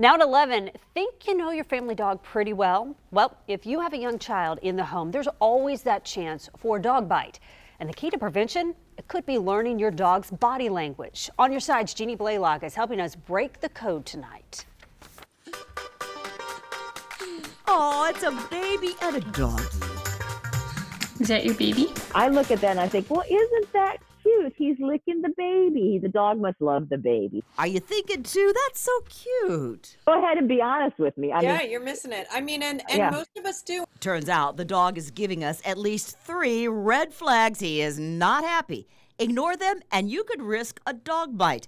Now at 11, think you know your family dog pretty well? Well, if you have a young child in the home, there's always that chance for a dog bite. And the key to prevention, it could be learning your dog's body language. On your sides, Jeannie Blaylock is helping us break the code tonight. Oh, it's a baby and a dog. Is that your baby? I look at that and I think, well, isn't that cute. He's licking the baby. The dog must love the baby. Are you thinking too? That's so cute. Go ahead and be honest with me. I yeah, mean, you're missing it. I mean, and, and yeah. most of us do. Turns out the dog is giving us at least three red flags. He is not happy. Ignore them, and you could risk a dog bite.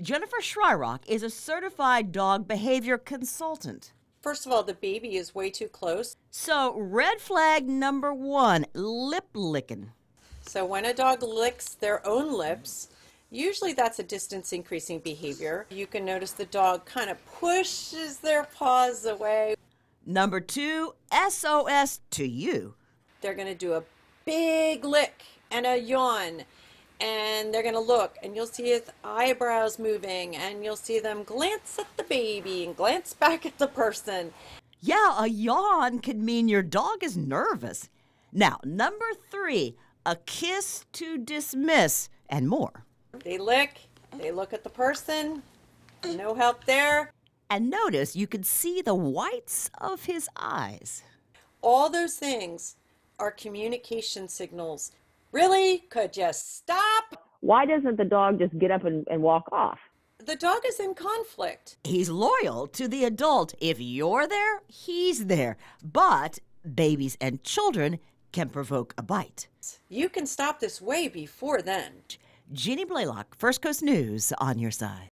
Jennifer Shryock is a certified dog behavior consultant. First of all, the baby is way too close. So, red flag number one lip licking. So when a dog licks their own lips, usually that's a distance increasing behavior. You can notice the dog kind of pushes their paws away. Number two, SOS to you. They're going to do a big lick and a yawn and they're going to look and you'll see his eyebrows moving and you'll see them glance at the baby and glance back at the person. Yeah, a yawn can mean your dog is nervous. Now, number three, a kiss to dismiss, and more. They lick, they look at the person, no help there. And notice you can see the whites of his eyes. All those things are communication signals. Really? Could you stop? Why doesn't the dog just get up and, and walk off? The dog is in conflict. He's loyal to the adult. If you're there, he's there. But babies and children can provoke a bite. You can stop this way before then. Jeannie Blaylock, First Coast News on your side.